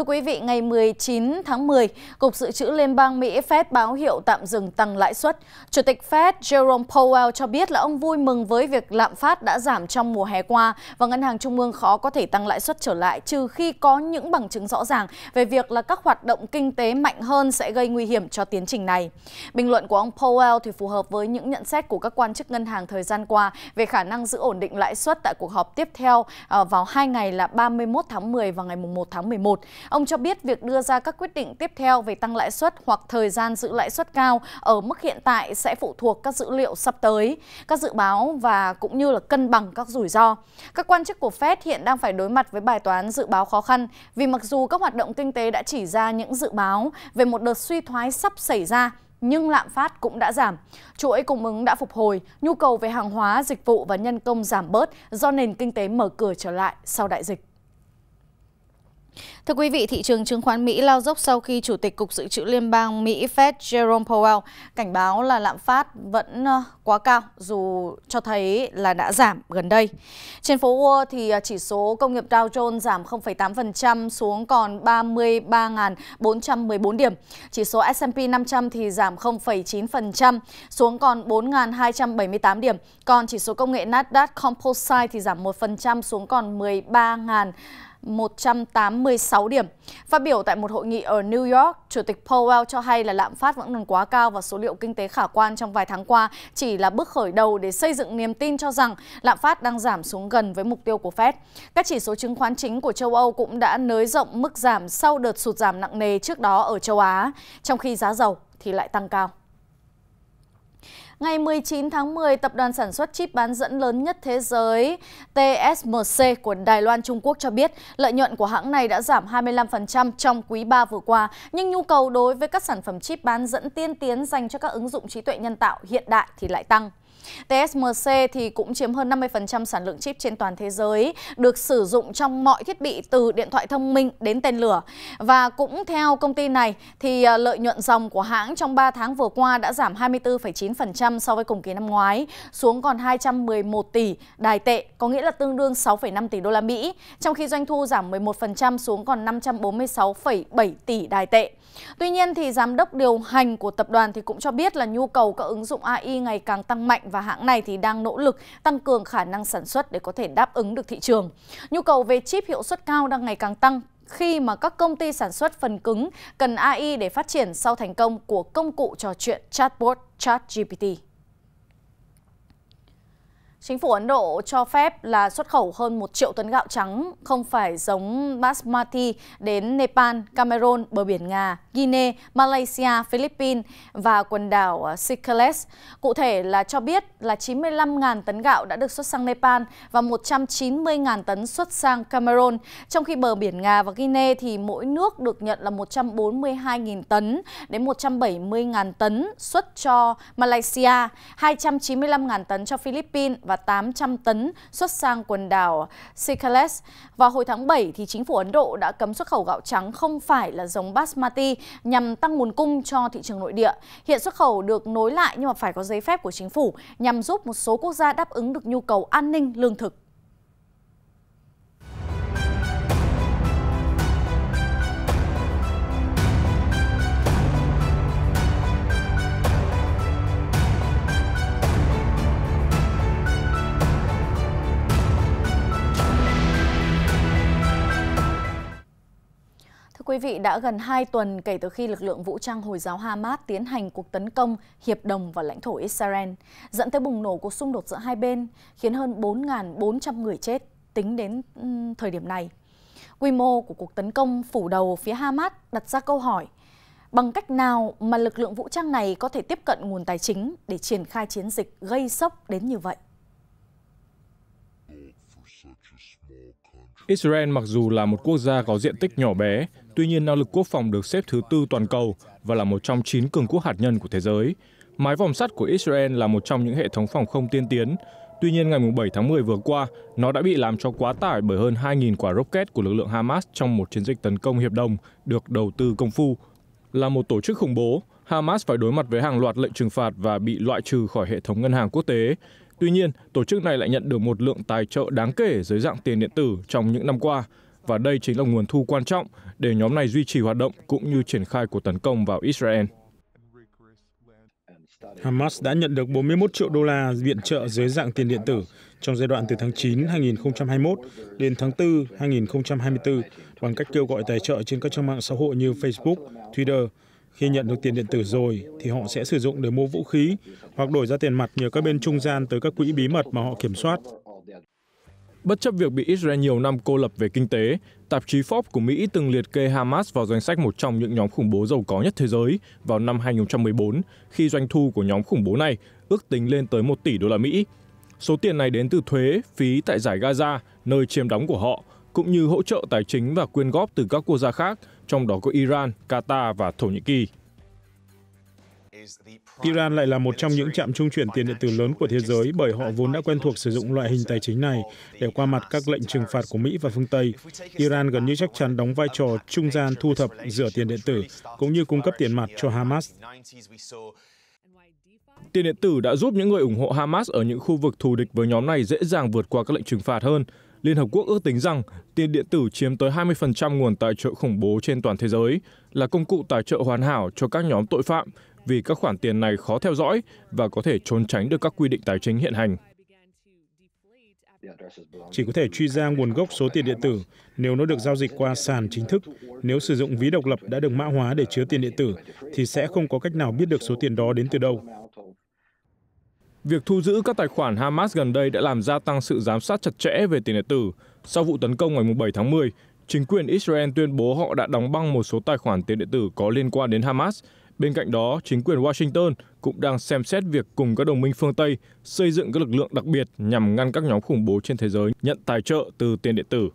Thưa quý vị, ngày 19 tháng 10, Cục Dự trữ Liên bang Mỹ Fed báo hiệu tạm dừng tăng lãi suất. Chủ tịch Fed Jerome Powell cho biết là ông vui mừng với việc lạm phát đã giảm trong mùa hè qua và ngân hàng trung ương khó có thể tăng lãi suất trở lại trừ khi có những bằng chứng rõ ràng về việc là các hoạt động kinh tế mạnh hơn sẽ gây nguy hiểm cho tiến trình này. Bình luận của ông Powell thì phù hợp với những nhận xét của các quan chức ngân hàng thời gian qua về khả năng giữ ổn định lãi suất tại cuộc họp tiếp theo ờ, vào hai ngày là 31 tháng 10 và ngày 1 tháng 11. Ông cho biết việc đưa ra các quyết định tiếp theo về tăng lãi suất hoặc thời gian giữ lãi suất cao ở mức hiện tại sẽ phụ thuộc các dữ liệu sắp tới, các dự báo và cũng như là cân bằng các rủi ro. Các quan chức của Fed hiện đang phải đối mặt với bài toán dự báo khó khăn vì mặc dù các hoạt động kinh tế đã chỉ ra những dự báo về một đợt suy thoái sắp xảy ra nhưng lạm phát cũng đã giảm. Chuỗi cung ứng đã phục hồi, nhu cầu về hàng hóa, dịch vụ và nhân công giảm bớt do nền kinh tế mở cửa trở lại sau đại dịch. Thưa quý vị, thị trường chứng khoán Mỹ lao dốc sau khi Chủ tịch Cục Dự trữ Liên bang Mỹ Fed Jerome Powell cảnh báo là lạm phát vẫn ờ, quá cao dù cho thấy là đã giảm gần đây. Trên phố Wall thì à, chỉ số công nghiệp Dow Jones giảm 0,8% xuống còn 33.414 điểm. Chỉ số S&P 500 thì giảm 0,9% xuống còn 4.278 điểm. Còn chỉ số công nghệ Nasdaq Composite thì giảm 1% xuống còn 13.000 186 điểm. Phát biểu tại một hội nghị ở New York, Chủ tịch Powell cho hay là lạm phát vẫn còn quá cao và số liệu kinh tế khả quan trong vài tháng qua chỉ là bước khởi đầu để xây dựng niềm tin cho rằng lạm phát đang giảm xuống gần với mục tiêu của Fed. Các chỉ số chứng khoán chính của châu Âu cũng đã nới rộng mức giảm sau đợt sụt giảm nặng nề trước đó ở châu Á, trong khi giá dầu thì lại tăng cao. Ngày 19 tháng 10, tập đoàn sản xuất chip bán dẫn lớn nhất thế giới TSMC của Đài Loan Trung Quốc cho biết lợi nhuận của hãng này đã giảm 25% trong quý 3 vừa qua, nhưng nhu cầu đối với các sản phẩm chip bán dẫn tiên tiến dành cho các ứng dụng trí tuệ nhân tạo hiện đại thì lại tăng. TSMC thì cũng chiếm hơn 50% sản lượng chip trên toàn thế giới, được sử dụng trong mọi thiết bị từ điện thoại thông minh đến tên lửa. Và cũng theo công ty này thì à, lợi nhuận dòng của hãng trong 3 tháng vừa qua đã giảm 24,9% so với cùng kỳ năm ngoái, xuống còn 211 tỷ đài tệ, có nghĩa là tương đương 6,5 tỷ đô la Mỹ, trong khi doanh thu giảm 11% xuống còn 546,7 tỷ đài tệ. Tuy nhiên thì giám đốc điều hành của tập đoàn thì cũng cho biết là nhu cầu các ứng dụng AI ngày càng tăng mạnh và hãng này thì đang nỗ lực tăng cường khả năng sản xuất để có thể đáp ứng được thị trường. Nhu cầu về chip hiệu suất cao đang ngày càng tăng khi mà các công ty sản xuất phần cứng cần AI để phát triển sau thành công của công cụ trò chuyện chatbot ChatGPT. Chính phủ Ấn Độ cho phép là xuất khẩu hơn 1 triệu tấn gạo trắng, không phải giống basmati đến Nepal, Cameroon, bờ biển Nga. Guinea, Malaysia, Philippines và quần đảo ờ, Seychelles. Cụ thể là cho biết là 95.000 tấn gạo đã được xuất sang Nepal và 190.000 tấn xuất sang Cameroon. Trong khi bờ biển Nga và Guinea thì mỗi nước được nhận là 142.000 tấn đến 170.000 tấn xuất cho Malaysia, 295.000 tấn cho Philippines và 800 tấn xuất sang quần đảo Seychelles. Vào hồi tháng 7 thì chính phủ Ấn Độ đã cấm xuất khẩu gạo trắng không phải là giống basmati nhằm tăng nguồn cung cho thị trường nội địa. Hiện xuất khẩu được nối lại nhưng mà phải có giấy phép của chính phủ nhằm giúp một số quốc gia đáp ứng được nhu cầu an ninh lương thực quý vị, đã gần 2 tuần kể từ khi lực lượng vũ trang Hồi giáo Hamas tiến hành cuộc tấn công hiệp đồng vào lãnh thổ Israel, dẫn tới bùng nổ cuộc xung đột giữa hai bên, khiến hơn 4.400 người chết tính đến thời điểm này. Quy mô của cuộc tấn công phủ đầu phía Hamas đặt ra câu hỏi, bằng cách nào mà lực lượng vũ trang này có thể tiếp cận nguồn tài chính để triển khai chiến dịch gây sốc đến như vậy? Israel mặc dù là một quốc gia có diện tích nhỏ bé, tuy nhiên năng lực quốc phòng được xếp thứ tư toàn cầu và là một trong chín cường quốc hạt nhân của thế giới. Mái vòm sắt của Israel là một trong những hệ thống phòng không tiên tiến. Tuy nhiên, ngày 7 tháng 10 vừa qua, nó đã bị làm cho quá tải bởi hơn 2.000 quả rocket của lực lượng Hamas trong một chiến dịch tấn công hiệp đồng được đầu tư công phu. Là một tổ chức khủng bố, Hamas phải đối mặt với hàng loạt lệnh trừng phạt và bị loại trừ khỏi hệ thống ngân hàng quốc tế. Tuy nhiên, tổ chức này lại nhận được một lượng tài trợ đáng kể dưới dạng tiền điện tử trong những năm qua, và đây chính là nguồn thu quan trọng để nhóm này duy trì hoạt động cũng như triển khai cuộc tấn công vào Israel. Hamas đã nhận được 41 triệu đô la viện trợ dưới dạng tiền điện tử trong giai đoạn từ tháng 9 2021 đến tháng 4 2024 bằng cách kêu gọi tài trợ trên các trang mạng xã hội như Facebook, Twitter khi nhận được tiền điện tử rồi thì họ sẽ sử dụng để mua vũ khí hoặc đổi ra tiền mặt nhờ các bên trung gian tới các quỹ bí mật mà họ kiểm soát. Bất chấp việc bị Israel nhiều năm cô lập về kinh tế, tạp chí Forbes của Mỹ từng liệt kê Hamas vào danh sách một trong những nhóm khủng bố giàu có nhất thế giới vào năm 2014, khi doanh thu của nhóm khủng bố này ước tính lên tới 1 tỷ đô la Mỹ. Số tiền này đến từ thuế, phí tại giải Gaza, nơi chiếm đóng của họ, cũng như hỗ trợ tài chính và quyên góp từ các quốc gia khác trong đó có Iran, Qatar và Thổ Nhĩ Kỳ. Iran lại là một trong những trạm trung chuyển tiền điện tử lớn của thế giới bởi họ vốn đã quen thuộc sử dụng loại hình tài chính này để qua mặt các lệnh trừng phạt của Mỹ và phương Tây. Iran gần như chắc chắn đóng vai trò trung gian thu thập, rửa tiền điện tử, cũng như cung cấp tiền mặt cho Hamas. Tiền điện tử đã giúp những người ủng hộ Hamas ở những khu vực thù địch với nhóm này dễ dàng vượt qua các lệnh trừng phạt hơn, Liên Hợp Quốc ước tính rằng tiền điện tử chiếm tới 20% nguồn tài trợ khủng bố trên toàn thế giới, là công cụ tài trợ hoàn hảo cho các nhóm tội phạm vì các khoản tiền này khó theo dõi và có thể trốn tránh được các quy định tài chính hiện hành. Chỉ có thể truy ra nguồn gốc số tiền điện tử nếu nó được giao dịch qua sàn chính thức. Nếu sử dụng ví độc lập đã được mã hóa để chứa tiền điện tử, thì sẽ không có cách nào biết được số tiền đó đến từ đâu. Việc thu giữ các tài khoản Hamas gần đây đã làm gia tăng sự giám sát chặt chẽ về tiền điện tử. Sau vụ tấn công ngày 7 tháng 10, chính quyền Israel tuyên bố họ đã đóng băng một số tài khoản tiền điện tử có liên quan đến Hamas. Bên cạnh đó, chính quyền Washington cũng đang xem xét việc cùng các đồng minh phương Tây xây dựng các lực lượng đặc biệt nhằm ngăn các nhóm khủng bố trên thế giới nhận tài trợ từ tiền điện tử.